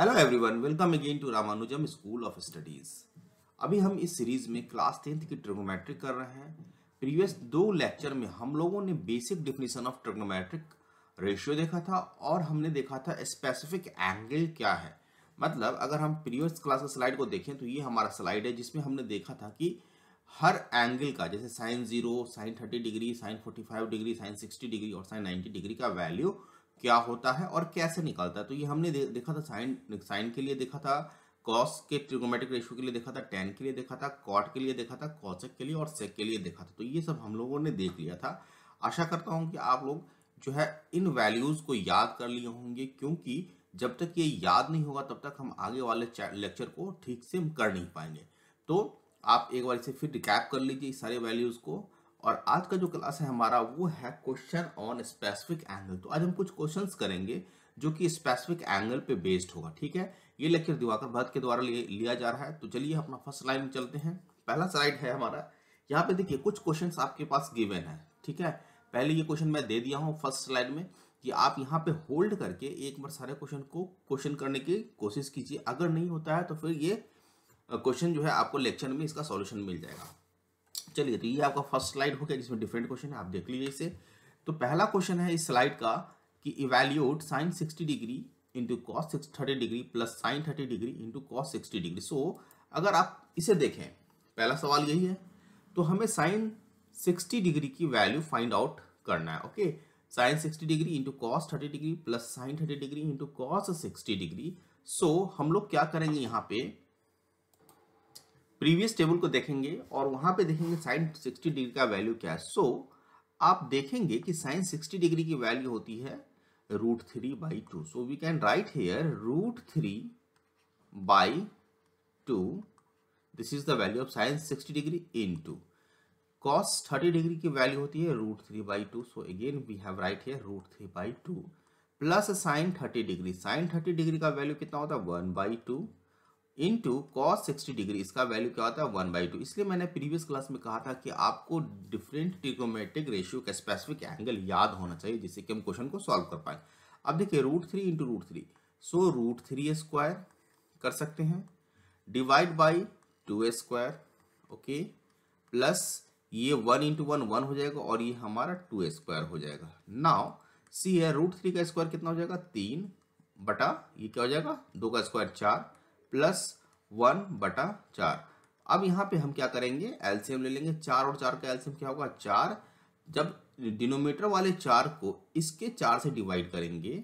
hello everyone welcome again to Ramanujam school of studies अभी हम इस सीरीज़ में क्लास टेंथ की ट्रिग्नोमेट्रिक कर रहे हैं प्रीवियस दो लेक्चर में हम लोगों ने basic definition of trigonometric ratio देखा था और हमने देखा था स्पेसिफिक एंगल क्या है मतलब अगर हम प्रीवियस क्लास के स्लाइड को देखें तो ये हमारा स्लाइड है जिसमें हमने देखा था कि हर एंगल का जैसे sine zero sine thirty degree sine forty five degree sine sixty degree और साइन नाइन्टी डिग्री का वैल्यू क्या होता है और कैसे निकालता है तो ये हमने दे, देखा था साइन साइन के लिए देखा था कॉस के ट्रिगोमेटिक रेशियो के लिए देखा था टेन के लिए देखा था कॉट के लिए देखा था कॉचक के लिए और सेक के लिए देखा था तो ये सब हम लोगों ने देख लिया था आशा करता हूँ कि आप लोग जो है इन वैल्यूज़ को याद कर लिए होंगे क्योंकि जब तक ये याद नहीं होगा तब तक हम आगे वाले लेक्चर को ठीक से कर नहीं पाएंगे तो आप एक बार इसे फिर रिकैप कर लीजिए इस सारे वैल्यूज़ को और आज का जो क्लास है हमारा वो है क्वेश्चन ऑन स्पेसिफिक एंगल तो आज हम कुछ क्वेश्चंस करेंगे जो कि स्पेसिफिक एंगल पे बेस्ड होगा ठीक है ये लेक्चर दिवाकर भारत के द्वारा लिया जा रहा है तो चलिए अपना फर्स्ट लाइन में चलते हैं पहला स्लाइड है हमारा यहाँ पे देखिए कुछ क्वेश्चन आपके पास गिवेन है ठीक है पहले ये क्वेश्चन मैं दे दिया हूँ फर्स्ट स्लाइड में कि आप यहाँ पे होल्ड करके एक बार सारे क्वेश्चन को क्वेश्चन करने की कोशिश कीजिए अगर नहीं होता है तो फिर ये क्वेश्चन जो है आपको लेक्चर में इसका सॉल्यूशन मिल जाएगा चलिए तो ये आपका फर्स्ट स्लाइड हो गया जिसमें डिफरेंट क्वेश्चन है आप देख लीजिए इसे तो पहला क्वेश्चन है इस स्लाइड का कि evaluate sine sixty degree into cos six thirty degree plus sine thirty degree into cos sixty degree so अगर आप इसे देखें पहला सवाल यही है तो हमें साइन सिक्सटी डिग्री की वैल्यू फाइंड आउट करना है okay sine sixty degree into cos thirty degree plus sine thirty degree into cos sixty degree so हम लोग क्या करेंगे यहाँ पे प्रीवियस टेबल को देखेंगे और वहां पे देखेंगे साइन 60 डिग्री का वैल्यू क्या है सो so, आप देखेंगे कि साइन 60 डिग्री की वैल्यू होती है root three by two so we can write here root three by two this is the value of sine 60 degree into cos thirty degree की वैल्यू होती है root three by two so again we have write here root three by two plus sine thirty degree sine thirty degree का value कितना होता है one by two into cos sixty degree इसका value क्या होता है one by to इसलिए मैंने प्रीवियस क्लास में कहा था कि आपको डिफरेंट ट्रिकोमेट्रिक रेशियो का स्पेसिफिक एंगल याद होना चाहिए जिससे कि हम क्वेश्चन को सॉल्व कर पाए अब देखिए root three into root three so root three square कर सकते हैं divide by two square okay plus ये वन इंटू वन वन हो जाएगा और ये हमारा टू स्क्वायर हो जाएगा नाउ सी है रूट थ्री का स्क्वायर कितना हो जाएगा तीन बटा ये क्या हो जाएगा दो का स्क्वायर चार प्लस वन बटा चार अब यहाँ पे हम क्या करेंगे एल्सियम ले लेंगे चार और चार का एल्सियम क्या होगा चार जब डिनोमीटर वाले चार को इसके चार से डिवाइड करेंगे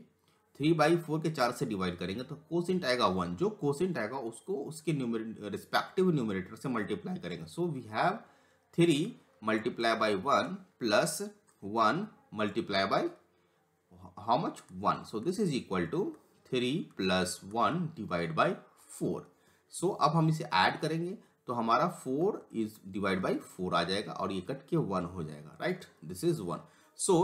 थ्री बाई फोर के चार से डिवाइड करेंगे तो कोसेंट आएगा वन जो कोसेंट आएगा उसको उसके रिस्पेक्टिव न्यूमिनेटर से मल्टीप्लाई करेंगे so we have three multiply by one plus one multiply by how much one so this is equal to three plus one divide by four so अब हम इसे add करेंगे तो हमारा four is divide by four आ जाएगा और ये कट के वन हो जाएगा right this is one so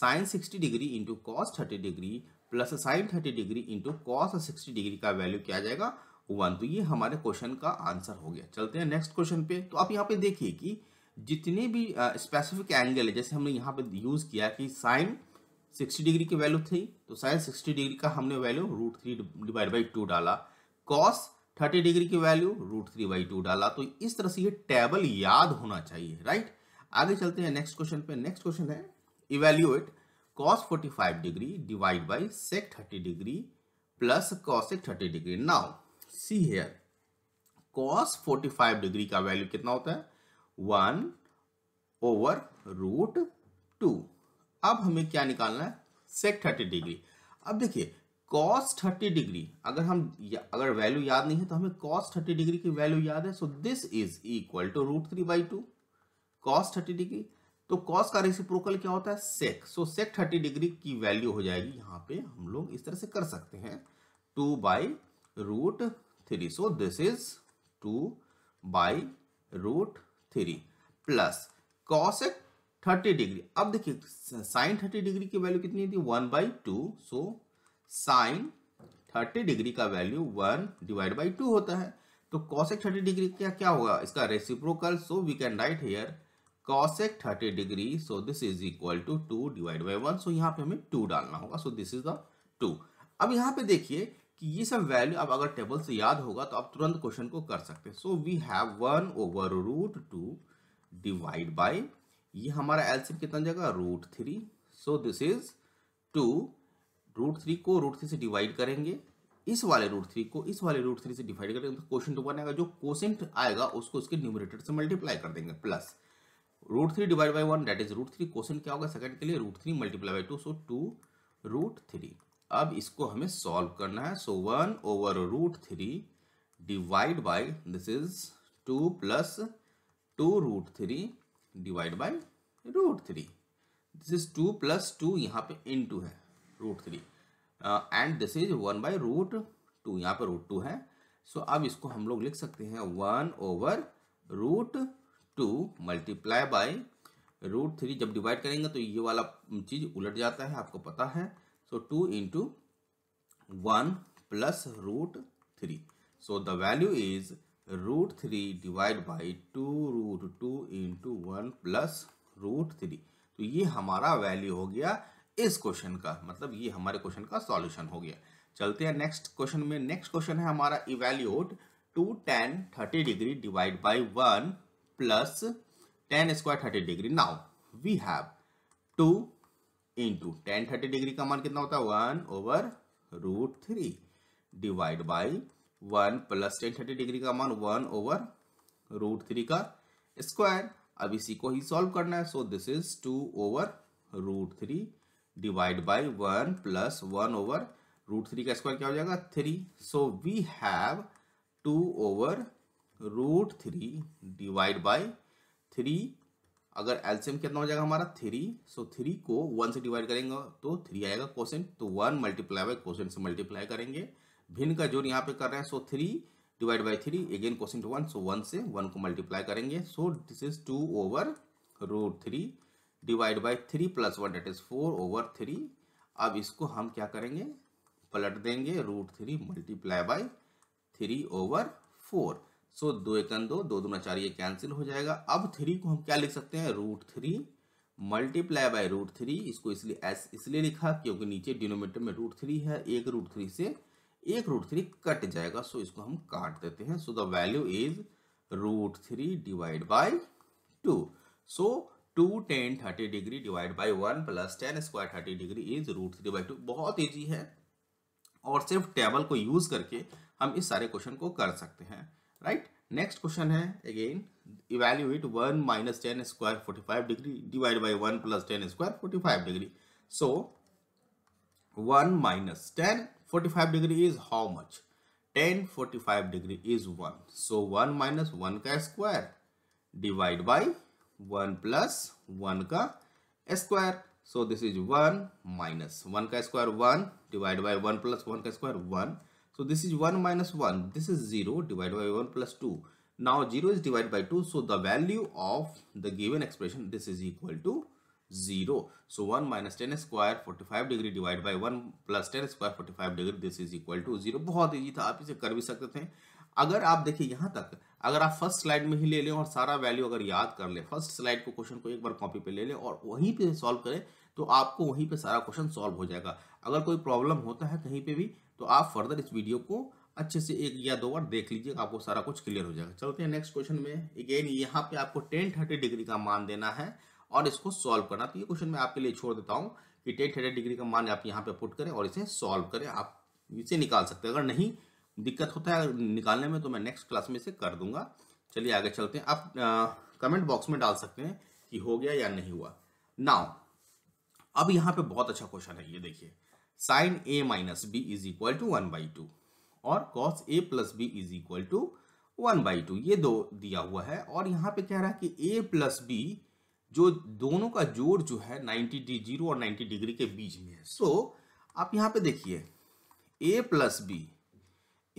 sine sixty degree into cos thirty degree plus sine thirty degree into cos sixty degree का वैल्यू क्या आ जाएगा वन तो ये हमारे क्वेश्चन का आंसर हो गया चलते हैं नेक्स्ट क्वेश्चन पे तो आप यहाँ पे देखिए कि जितने भी स्पेसिफिक एंगल है जैसे हमने यहाँ पे यूज़ किया कि साइन 60 डिग्री की वैल्यू थी तो साइन 60 डिग्री का हमने value root three divide by two डाला कॉस 30 डिग्री की value root three by two डाला तो इस तरह से ये टेबल याद होना चाहिए राइट आगे चलते हैं नेक्स्ट क्वेश्चन पे नेक्स्ट क्वेश्चन है evaluate cos 45 degree divide by sec 30 degree plus cosec 30 degree now see here cos 45 degree का वैल्यू कितना होता है वन ओवर रूट टू अब हमें क्या निकालना है सेक 30 डिग्री अब देखिए कॉस थर्टी डिग्री अगर हम अगर वैल्यू याद नहीं है तो हमें कॉस थर्टी डिग्री की वैल्यू याद है so this is equal to root three by two cos thirty degree तो कॉस का रेसिप्रोकल क्या होता है sec so sec thirty degree की वैल्यू हो जाएगी यहाँ पे हम लोग इस तरह से कर सकते हैं two by root three so this is two by root three plus cosec thirty degree अब देखिए साइन थर्टी डिग्री की वैल्यू कितनी थी one by two so sine thirty degree का value one divide by two होता है तो cosec thirty degree क्या क्या होगा इसका reciprocal so we can write here cosec thirty degree so this is equal to two divide by one so यहाँ पे हमें टू डालना होगा so this is the two अब यहाँ पे देखिए कि ये सब वैल्यू अब अगर टेबल से याद होगा तो आप तुरंत क्वेश्चन को कर सकते हैं so we have one over root two divide by ये हमारा एलसीएम कितना जाएगा root three so this is two root three को रूट थ्री से डिवाइड करेंगे इस वाले रूट थ्री को इस वाले रूट थ्री से डिवाइड करेंगे तो क्वेश्चन टू तो बनेगा जो क्वेश्चन आएगा उसको उसके न्यूमरेटर से मल्टीप्लाई कर देंगे plus root three divide by one that is root three question क्या होगा सेकंड के लिए root three multiply by two so two root three अब इसको हमें सॉल्व करना है so one over root three divide by this is two plus two root three divide by root three this is two plus two यहाँ पे into है root three and this is one by root two यहाँ पर root two है सो so, अब इसको हम लोग लिख सकते हैं one over root two multiply by root three जब डिवाइड करेंगे तो ये वाला चीज उलट जाता है आपको पता है so two into one plus root three so the value is root three divide by two root two into one plus root three तो ये हमारा वैल्यू हो गया इस क्वेश्चन का मतलब ये हमारे क्वेश्चन का सॉल्यूशन हो गया चलते हैं नेक्स्ट क्वेश्चन में नेक्स्ट क्वेश्चन है हमारा evaluate two tan thirty degree divide by one plus tan square thirty degree now we have two into tan thirty degree का मान कितना होता है one over root three divide by one plus tan thirty degree का मान one over root three का square अब इसी को ही सॉल्व करना है so this is two over root three divide by one plus one over root three का स्क्वायर क्या हो जाएगा three so we have two over root three divide by three अगर एल्सियम कितना हो जाएगा हमारा थ्री सो थ्री को वन से डिवाइड करेंगे तो थ्री आएगा क्वेश्चन तो वन मल्टीप्लाई बाई क्वेश्चन से मल्टीप्लाई करेंगे भिन्न का जोर यहाँ पे कर रहे हैं so three divide by three again question one so one से वन को मल्टीप्लाई करेंगे so this is two over root three divide by three plus one that is four over three अब इसको हम क्या करेंगे पलट देंगे root three multiply by three over four so दो एक दो दो दो चार ये कैंसिल हो जाएगा अब थ्री को हम क्या लिख सकते हैं root three multiply by root three इसको इसलिए एस इसलिए लिखा क्योंकि नीचे डिनोमीटर में रूट थ्री है एक रूट थ्री से एक रूट थ्री कट जाएगा सो इसको हम काट देते हैं so the value is root three divide by two so two tan thirty degree divide by one plus tan square thirty degree is root three by two बहुत easy है और सिर्फ टेबल को यूज करके हम इस सारे क्वेश्चन को कर सकते हैं राइट नेक्स्ट क्वेश्चन है again evaluate one minus tan square forty five degree divide by one plus tan square forty five degree so one minus tan forty five degree is how much tan forty five degree is one so one minus one का square divide by one plus one का square so this is one minus one का square one divide by one plus one का square one so this is one minus one this is zero divide by one plus two now zero is divide by two so the value of the given expression this is equal to zero so one minus tan square forty five degree divide by one plus tan square forty five degree this is equal to zero बहुत easy था आप इसे कर भी सकते थे अगर आप देखिए यहाँ तक अगर आप फर्स्ट स्लाइड में ही ले लें और सारा वैल्यू अगर याद कर लें फर्स्ट स्लाइड को क्वेश्चन को एक बार कॉपी पे ले लें और वहीं पे सॉल्व करें तो आपको वहीं पे सारा क्वेश्चन सॉल्व हो जाएगा अगर कोई प्रॉब्लम होता है कहीं पे भी तो आप फर्दर इस वीडियो को अच्छे से एक या दो बार देख लीजिए आपको सारा कुछ क्लियर हो जाएगा चलते हैं नेक्स्ट क्वेश्चन में अगेन यहाँ पे आपको टेन थर्टी डिग्री का मान देना है और इसको सॉल्व करना तो ये क्वेश्चन मैं आपके लिए छोड़ देता हूँ कि टेन थर्टी डिग्री का मान आप यहाँ पे पुट करें और इसे सॉल्व करें आप इसे निकाल सकते हैं अगर नहीं दिक्कत होता है निकालने में तो मैं नेक्स्ट क्लास में इसे कर दूंगा चलिए आगे चलते हैं आप कमेंट बॉक्स में डाल सकते हैं कि हो गया या नहीं हुआ नाउ अब यहाँ पे बहुत अच्छा क्वेश्चन है ये देखिए sine A minus B is equal to one by two और cos A plus B is equal to one by two ये दो दिया हुआ है और यहाँ पे कह रहा है कि ए प्लस बी जो दोनों का जोड़ जो है नाइन्टी डी जीरो और नाइन्टी डिग्री के बीच में है सो so, आप यहाँ पे देखिए ए प्लस बी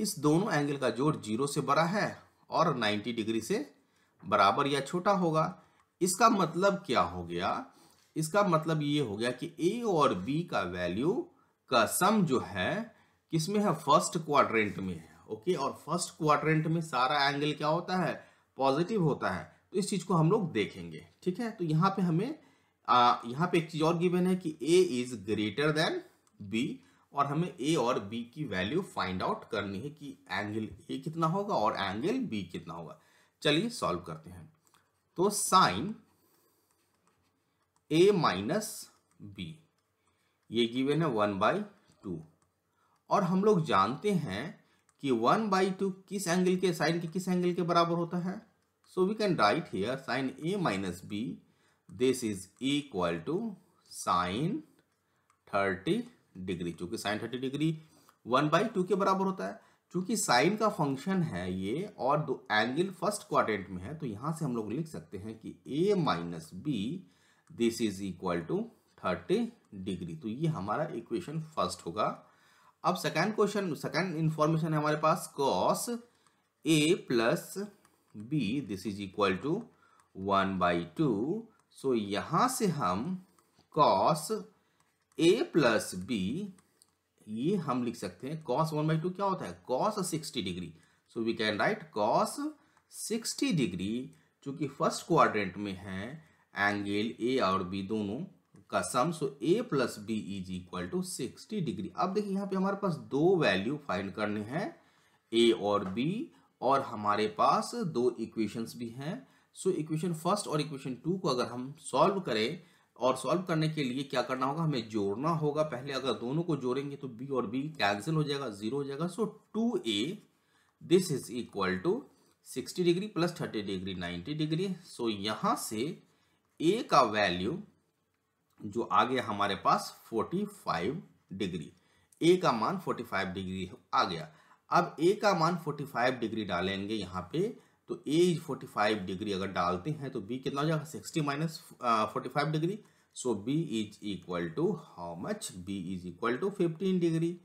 इस दोनों एंगल का जोड़ जीरो से बड़ा है और 90 डिग्री से बराबर या छोटा होगा इसका मतलब क्या हो गया इसका मतलब ये हो गया कि ए और बी का वैल्यू का सम जो है किसमें है फर्स्ट क्वाड्रेंट में है ओके और फर्स्ट क्वाड्रेंट में सारा एंगल क्या होता है पॉजिटिव होता है तो इस चीज़ को हम लोग देखेंगे ठीक है तो यहाँ पे हमें आ, यहाँ पे एक चीज़ और गिवन है कि A is greater than B और हमें ए और बी की वैल्यू फाइंड आउट करनी है कि एंगल ए कितना होगा और एंगल बी कितना होगा चलिए सॉल्व करते हैं तो साइन ए माइनस बी ये गिवेन है वन बाई टू और हम लोग जानते हैं कि वन बाई टू किस एंगल के साइन के किस एंगल के बराबर होता है so we can write here sine A minus B this is equal to sine thirty degree चूंकि sine thirty degree one by two के बराबर होता है चूंकि साइन का फंक्शन है ये और दो एंगल फर्स्ट क्वाड्रेंट में है तो यहां से हम लोग लिख सकते हैं कि A minus B this is equal to thirty degree तो ये हमारा इक्वेशन फर्स्ट होगा अब सेकेंड क्वेश्चन सेकेंड इंफॉर्मेशन है हमारे पास cos A plus B this is equal to one by two so यहां से हम कॉस ए प्लस बी ये हम लिख सकते हैं कॉस वन बाई टू क्या होता है cos sixty degree so we can write cos sixty degree चूंकि फर्स्ट क्वाड्रेंट में है एंगल ए और बी दोनों का sum so A plus B is equal to sixty degree अब देखिए यहाँ पे हमारे पास दो वैल्यू फाइंड करने हैं ए और बी और हमारे पास दो इक्वेशंस भी हैं सो इक्वेशन फर्स्ट और इक्वेशन टू को अगर हम सॉल्व करें और सॉल्व करने के लिए क्या करना होगा हमें जोड़ना होगा पहले अगर दोनों को जोड़ेंगे तो बी और बी कैंसिल हो जाएगा जीरो हो जाएगा so two A this is equal to sixty degree plus thirty degree ninety degree so यहाँ से ए का वैल्यू जो आ गया हमारे पास फोर्टी फाइव डिग्री ए का मान फोर्टी फाइव डिग्री आ गया अब ए का मान फोर्टी फाइव डिग्री डालेंगे यहाँ पे तो A is forty five degree अगर डालते हैं तो बी कितना हो जाएगा sixty minus forty five degree so B is equal to how much B is equal to fifteen degree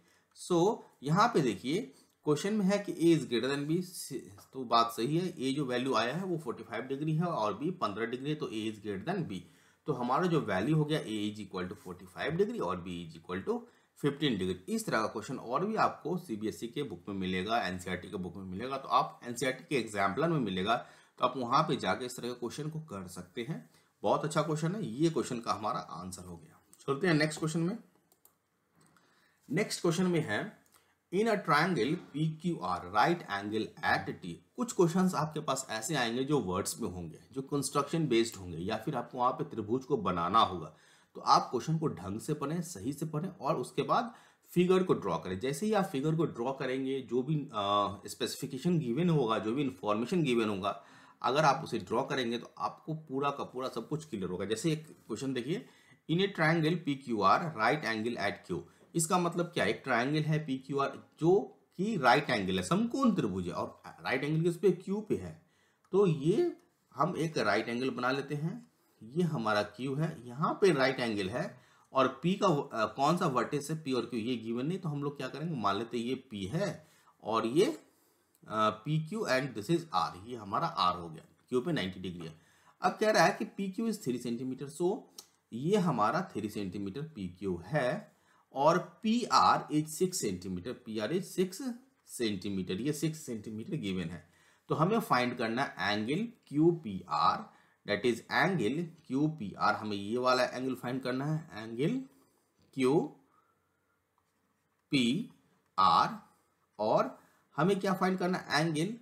so यहाँ पे देखिए क्वेश्चन में है कि A is greater than B तो बात सही है ए जो वैल्यू आया है वो फोर्टी फाइव डिग्री है और बी पंद्रह डिग्री है तो A is greater than B तो हमारा जो वैल्यू हो गया A is equal to forty five degree और B is equal to 15 degree इस तरह का क्वेश्चन और भी आपको सीबीएसई e के बुक में मिलेगा एनसीईआरटी e के बुक में मिलेगा तो आप एनसीईआरटी e के एग्जाम्पलर में मिलेगा तो आप वहां पे जाके इस तरह के क्वेश्चन को कर सकते हैं बहुत अच्छा क्वेश्चन है ये क्वेश्चन का हमारा आंसर हो गया चलते हैं नेक्स्ट क्वेश्चन में नेक्स्ट क्वेश्चन में है in a triangle P Q R right angle at T कुछ क्वेश्चंस आपके पास ऐसे आएंगे जो वर्ड्स में होंगे जो कंस्ट्रक्शन बेस्ड होंगे या फिर आपको वहां पे त्रिभुज को बनाना होगा तो आप क्वेश्चन को ढंग से पढ़ें सही से पढ़ें और उसके बाद फिगर को ड्रॉ करें जैसे ही आप फिगर को ड्रॉ करेंगे जो भी स्पेसिफिकेशन गिवन होगा जो भी इंफॉर्मेशन गिवन होगा अगर आप उसे ड्रॉ करेंगे तो आपको पूरा का पूरा सब कुछ क्लियर होगा जैसे एक क्वेश्चन देखिए in a triangle P Q R right angle at Q इसका मतलब क्या एक ट्राइंगल है पी क्यू आर जो कि राइट एंगल है समकोण त्रिभुज है और राइट एंगल पे क्यू पे है तो ये हम एक राइट एंगल बना लेते हैं ये हमारा Q है यहाँ पे राइट right एंगल है और P का आ, कौन सा वर्टेक्स है P और Q ये गिवन नहीं तो हम लोग क्या करेंगे मान लेते ये P है और ये P Q and this is R ये हमारा R हो गया Q पे 90 डिग्री है अब कह रहा है कि P Q is three centimetre so ये हमारा थ्री सेंटीमीटर पी क्यू है और P R is six centimetre P R is six centimetre ये सिक्स सेंटीमीटर गिवन है तो हमें फाइंड करना angle Q P R that is angle Q P R हमें ये वाला एंगल फाइंड करना है एंगल क्यू पी आर और हमें क्या फाइंड करना है एंगल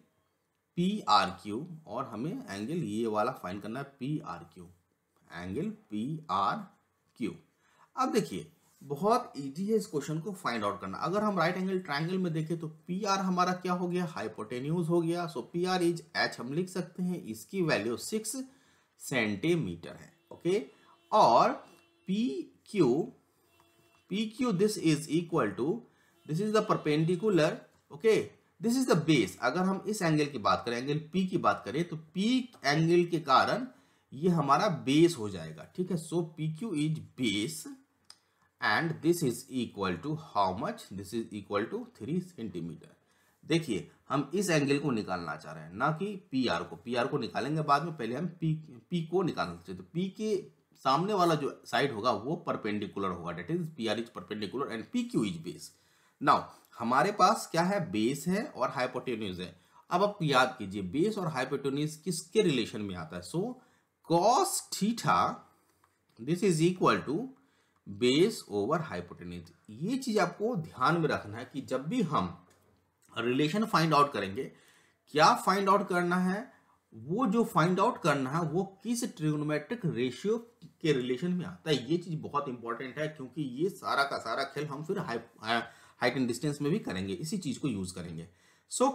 पी आर क्यू और हमें एंगल ये वाला फाइंड करना है P R Q angle P R Q अब देखिए बहुत इजी है इस क्वेश्चन को फाइंड आउट करना अगर हम राइट एंगल ट्राइंगल में देखें तो पी आर हमारा क्या हो गया हाइपोटेन्यूज हो गया so P R is H हम लिख सकते हैं इसकी वैल्यू सिक्स सेंटीमीटर है ओके और P Q P Q this is equal to this is the perpendicular okay this is the base अगर हम इस एंगल की बात करें एंगल पी की बात करें तो पी एंगल के कारण ये हमारा बेस हो जाएगा ठीक है so P Q is base and this is equal to how much this is equal to three centimetre देखिए हम इस एंगल को निकालना चाह रहे हैं ना कि पी आर को पी आर को निकालेंगे बाद में पहले हम पी पी को निकालना चाहते तो पी के सामने वाला जो साइड होगा वो परपेंडिकुलर होगा that is P R is perpendicular and P Q is base now हमारे पास क्या है बेस है और हाइपोटेन्यूज है अब आप याद कीजिए बेस और हाइपोटेन्यूज किसके रिलेशन में आता है so cos theta this is equal to base over hypotenuse ये चीज आपको ध्यान में रखना है कि जब भी हम रिलेशन फाइंड आउट करेंगे क्या फाइंड आउट करना है वो जो फाइंड आउट करना है वो किस ट्रिग्नोमेट्रिक रेशियो के रिलेशन में आता है ये चीज़ बहुत इंपॉर्टेंट है क्योंकि ये सारा का सारा खेल हम फिर हाइट एंड डिस्टेंस में भी करेंगे इसी चीज़ को यूज करेंगे so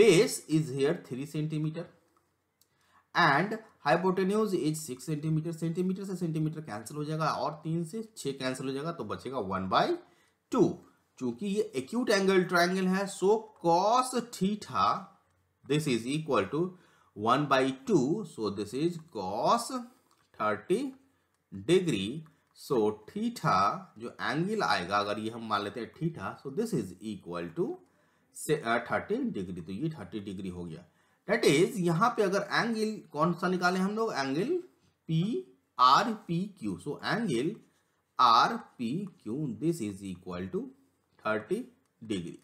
base is here three centimetre and hypotenuse is six centimetre centimetre से सेंटीमीटर कैंसिल हो जाएगा और तीन से छ कैंसिल हो जाएगा तो बचेगा वन बाई टू चूंकि ये एक्यूट एंगल ट्राइंगल है so cos theta this is equal to one by two so this is cos thirty degree so theta जो एंगल आएगा अगर ये हम मान लेते हैं theta so this is equal to से थर्टी डिग्री तो ये थर्टी डिग्री हो गया डेट इज यहाँ पे अगर एंगल कौन सा निकाले हम लोग angle P R P Q so angle R P Q this is equal to thirty degree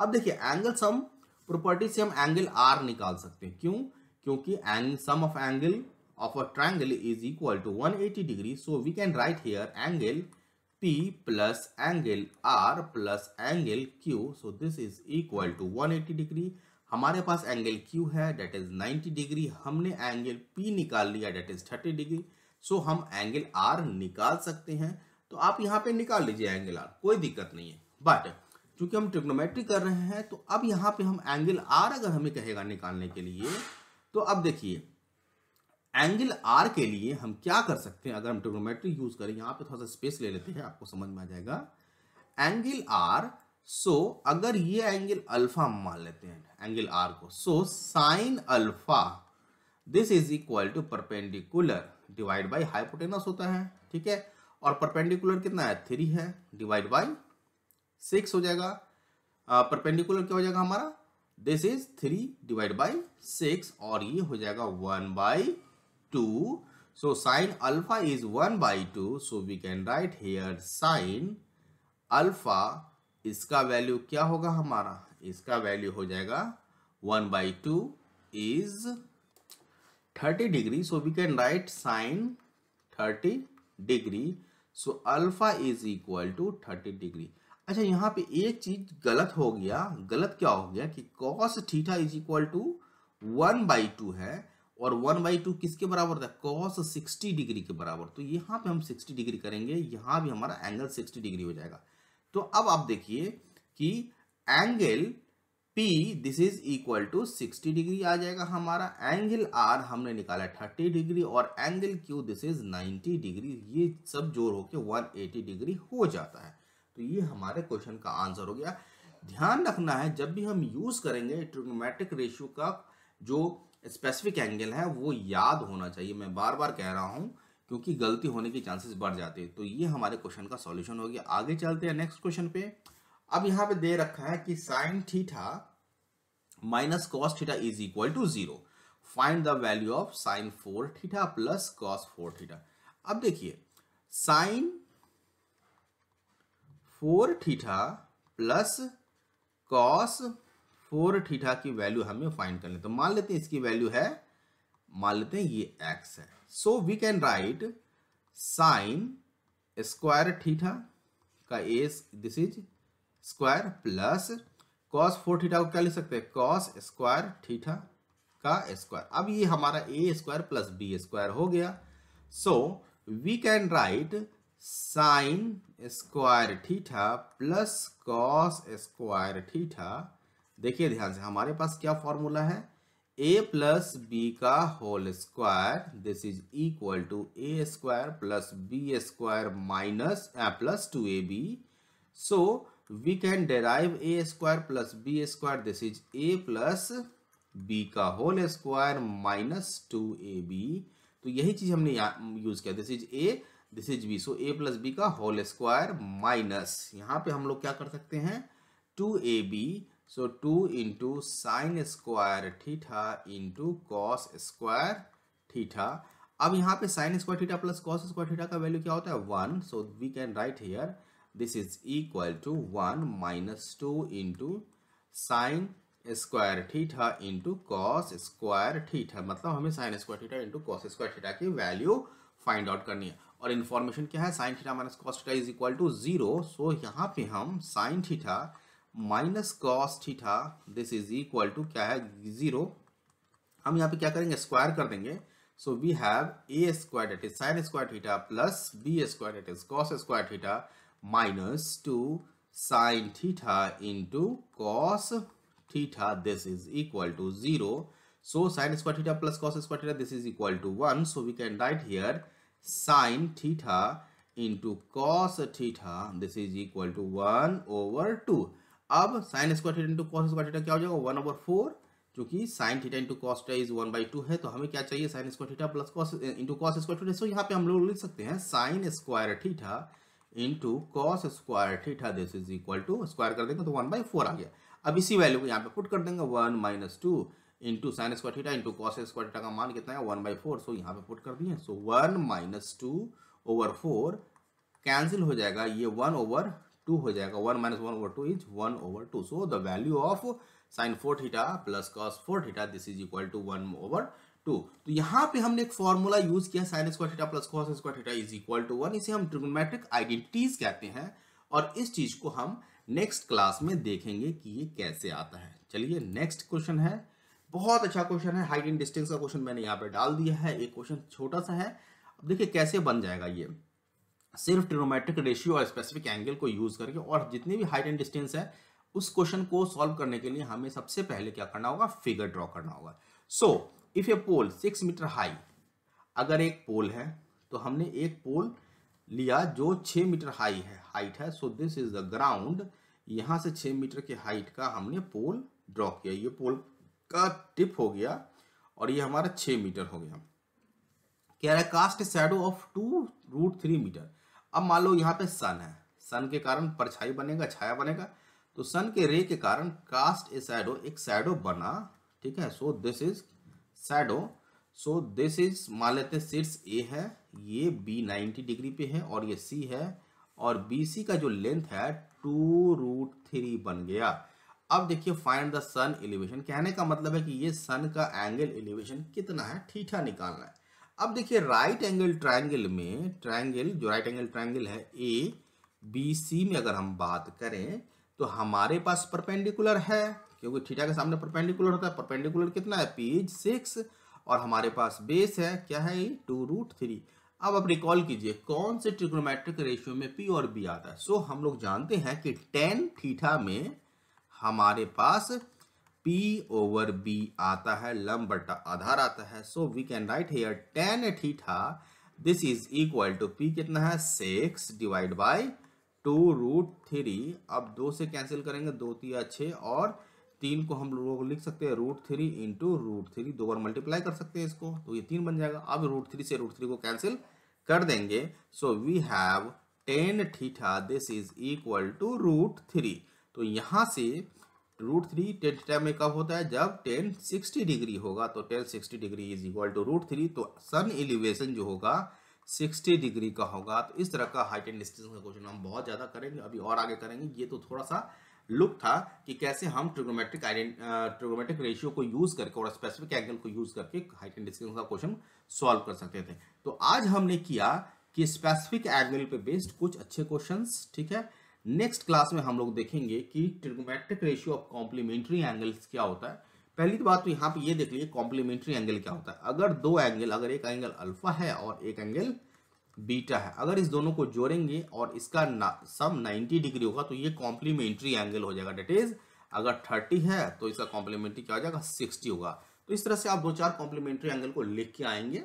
अब देखिए एंगल सम प्रॉपर्टी से हम एंगल आर निकाल सकते हैं क्यों क्योंकि sum of angle of a triangle is equal to 180 degree so we can write here angle p plus angle r plus angle q so this is equal to 180 degree हमारे पास angle Q है that is 90 degree हमने angle P निकाल लिया date is 30 degree so हम angle R निकाल सकते हैं तो आप यहाँ पे निकाल लीजिए एंगल R कोई दिक्कत नहीं है बट चूंकि हम ट्रिग्नोमेट्री कर रहे हैं तो अब यहाँ पे हम एंगल आर अगर हमें कहेगा निकालने के लिए तो अब देखिए एंगल आर के लिए हम क्या कर सकते हैं अगर हम ट्रिग्नोमेट्री यूज करें यहाँ पे थोड़ा सा स्पेस ले लेते हैं आपको समझ में आ जाएगा एंगल आर सो अगर ये एंगल अल्फा हम मान लेते हैं एंगल आर को so sine alpha this is equal to perpendicular divide by hypotenuse होता है ठीक है और परपेंडिकुलर कितना है थ्री है डिवाइड बाई सिक्स हो जाएगा परपेंडिकुलर क्या हो जाएगा हमारा this is three divide by six और ये हो जाएगा one by two so sine alpha is one by two so we can write here sine alpha इसका वैल्यू क्या होगा हमारा इसका वैल्यू हो जाएगा one by two is thirty degree so we can write sine thirty degree so alpha is equal to thirty degree अच्छा यहाँ पे एक चीज गलत हो गया गलत क्या हो गया कि cos theta is equal to one by two है और वन बाई टू किसके बराबर था कॉस सिक्सटी डिग्री के बराबर तो यहाँ पे हम सिक्सटी डिग्री करेंगे यहाँ भी हमारा एंगल सिक्सटी डिग्री हो जाएगा तो अब आप देखिए कि angle P this is equal to 60 degree आ जाएगा हमारा एंगल R हमने निकाला 30 डिग्री और angle Q this is 90 degree ये सब जोड़ वन 180 डिग्री हो जाता है तो ये हमारे क्वेश्चन का आंसर हो गया ध्यान रखना है जब भी हम यूज़ करेंगे ट्रिग्नोमेट्रिक रेशियो का जो स्पेसिफिक एंगल है वो याद होना चाहिए मैं बार बार कह रहा हूँ क्योंकि गलती होने के चांसेस बढ़ जाते हैं तो ये हमारे क्वेश्चन का सॉल्यूशन हो गया आगे चलते हैं नेक्स्ट क्वेश्चन पे अब यहाँ पे दे रखा है कि sine theta minus cos theta is equal to zero find the value of sine four theta plus cos four theta अब देखिए sine four theta plus cos four theta की वैल्यू हमें फाइंड करनी तो मान लेते हैं इसकी वैल्यू है मान लेते हैं ये एक्स है so we can write sine square theta का A this is square plus cos four theta को क्या लिख सकते हैं कॉस स्क्वायर थीठा का स्क्वायर अब ये हमारा A square plus B square हो गया so we can write sine square theta plus cos square theta देखिए ध्यान से हमारे पास क्या फॉर्मूला है ए प्लस बी का whole square this is equal to A square plus B square minus plus two A B so we can derive A square plus B square this is A plus B का whole square minus two A B तो यही चीज हमने use किया this is A this is B so A plus B का whole square minus यहाँ पे हम लोग क्या कर सकते हैं two A B so two into sine square theta into cos square theta अब यहाँ पे sine square theta plus cos square theta का वैल्यू क्या होता है one so we can write here this is equal to one minus two into sine square theta into cos square theta मतलब हमें sine square theta into cos square theta की value find out करनी है और information क्या है sine theta minus cos theta is equal to zero so यहाँ पे हम sine theta minus cos theta this is equal to क्या है जीरो हम यहाँ पे क्या करेंगे स्क्वायर कर देंगे so we have A square that is sine square theta plus B square that is cos square theta minus two sine theta into cos theta this is equal to zero so sine square theta plus cos square theta this is equal to one so we can write here sine theta into cos theta this is equal to 1 over 2 ab sine square theta into cos square theta kya ho jayega 1 over 4 क्योंकि sine theta into cos is one by two है तो हमें क्या चाहिए sine square theta plus into cos square theta so यहाँ पे हम लोग लिख सकते हैं sine square theta into cos square theta this is equal to square कर देंगे तो वन बाई फोर आ गया अब इसी वैल्यू को यहाँ पे पुट कर देंगे one minus two into sine square theta into cos square theta का मान कितना है वन बाई फोर सो यहाँ पे पुट कर दिए so one minus two over four cancel हो जाएगा ये वन ओवर टू हो जाएगा one minus one over two is one over two so the value of sine four theta plus cos four theta this is equal to one over two तो यहाँ पे हमने एक फॉर्मूला यूज किया sine square theta plus cos square theta is equal to one इसे हम trigonometric identities कहते हैं और इस चीज को हम नेक्स्ट क्लास में देखेंगे कि ये कैसे आता है चलिए नेक्स्ट क्वेश्चन है बहुत अच्छा क्वेश्चन है हाइट एंड डिस्टेंस का क्वेश्चन मैंने यहाँ पे डाल दिया है एक क्वेश्चन छोटा सा है अब देखिए कैसे बन जाएगा ये सिर्फ ट्रिनोमेट्रिक रेशियो और स्पेसिफिक एंगल को यूज करके और जितनी भी हाइट एंड डिस्टेंस है उस क्वेश्चन को सॉल्व करने के लिए हमें सबसे पहले क्या करना होगा फिगर ड्रॉ करना होगा so if a pole six metre high अगर एक पोल है तो हमने एक पोल लिया जो छ मीटर हाई है हाइट है so this is the ground यहाँ से छ मीटर के हाइट का हमने पोल ड्रॉ किया ये पोल का टिप हो गया और ये हमारा छ मीटर हो गया कह रहा है cast shadow of two root three metre अब मान लो यहाँ पे सन है सन के कारण परछाई बनेगा छाया बनेगा तो सन के रे के कारण कास्ट ए शेडो एक सैडो बना ठीक है so this is shadow so this is मान लेते हैं ए है ये बी नाइन्टी डिग्री पे है और ये सी है और बी सी का जो लेंथ है टू रूट थ्री बन गया अब देखिए फाइंड द सन एलिवेशन कहने का मतलब है कि ये सन का एंगल एलिवेशन कितना है ठीठा निकालना है अब देखिए राइट एंगल ट्राइंगल में ट्राइंगल जो राइट एंगल ट्राइंगल है ए बी सी में अगर हम बात करें तो हमारे पास परपेंडिकुलर है क्योंकि थीटा के सामने परपेंडिकुलर होता है परपेंडिकुलर कितना है पीज सिक्स और हमारे पास बेस है क्या है टू रूट थ्री अब आप रिकॉल कीजिए कौन से ट्रिग्नोमेट्रिक रेशियो में पी और बी आता है सो हम लोग जानते हैं कि टेन थीठा में हमारे पास P ओवर B आता है लंब बटा आधार आता है so we can write here tan theta this is equal to P कितना है six divide by two root three अब दो से कैंसिल करेंगे दो तीन छः और तीन को हम लोग लिख सकते हैं root three into root three दो बार मल्टीप्लाई कर सकते हैं इसको तो ये तीन बन जाएगा अब रूट थ्री से रूट थ्री को कैंसिल कर देंगे so we have tan theta this is equal to root three तो यहाँ से रूट थ्री टेन थीटा में कब होता है जब टेन सिक्सटी डिग्री होगा तो tan sixty degree is equal to root three तो सन एलिवेशन जो होगा सिक्सटी डिग्री का होगा तो इस तरह का हाइट एंड डिस्टेंस का क्वेश्चन हम बहुत ज़्यादा करेंगे अभी और आगे करेंगे ये तो थोड़ा सा लुक था कि कैसे हम ट्रिग्नोमेट्रिक ट्रिगोमेट्रिक ट्रिग्नोमेट्रिक रेशियो को यूज़ करके और स्पेसिफिक एंगल को यूज़ करके हाइट एंड डिस्टेंस का क्वेश्चन सॉल्व कर सकते थे तो आज हमने किया कि स्पेसिफिक एंगल पे बेस्ड कुछ अच्छे क्वेश्चंस ठीक है नेक्स्ट क्लास में हम लोग देखेंगे कि trigonometric ratio of complementary angles क्या होता है पहली तो बात तो यहाँ पे ये देख लीजिए कॉम्प्लीमेंट्री एंगल क्या होता है अगर दो एंगल अगर एक एंगल अल्फा है और एक एंगल बीटा है अगर इस दोनों को जोड़ेंगे और इसका ना, सम 90 डिग्री होगा तो ये कॉम्प्लीमेंट्री एंगल हो जाएगा डेट इज अगर 30 है तो इसका कॉम्प्लीमेंट्री क्या हो जाएगा 60 होगा तो इस तरह से आप दो चार कॉम्प्लीमेंट्री एंगल को लिख के आएंगे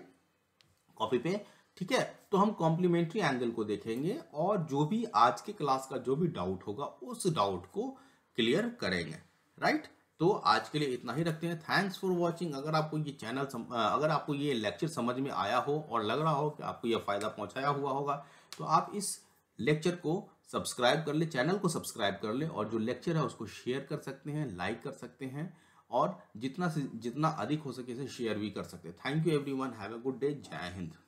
कॉपी पे ठीक है तो हम कॉम्प्लीमेंट्री एंगल को देखेंगे और जो भी आज के क्लास का जो भी डाउट होगा उस डाउट को क्लियर करेंगे राइट तो आज के लिए इतना ही रखते हैं थैंक्स फॉर वॉचिंग अगर आपको ये चैनल सम, अगर आपको ये लेक्चर समझ में आया हो और लग रहा हो कि आपको यह फ़ायदा पहुंचाया हुआ होगा तो आप इस लेक्चर को सब्सक्राइब कर ले चैनल को सब्सक्राइब कर ले और जो लेक्चर है उसको शेयर कर सकते हैं लाइक कर सकते हैं और जितना से जितना अधिक हो सके इसे शेयर भी कर सकते हैं thank you everyone have a good day जय हिंद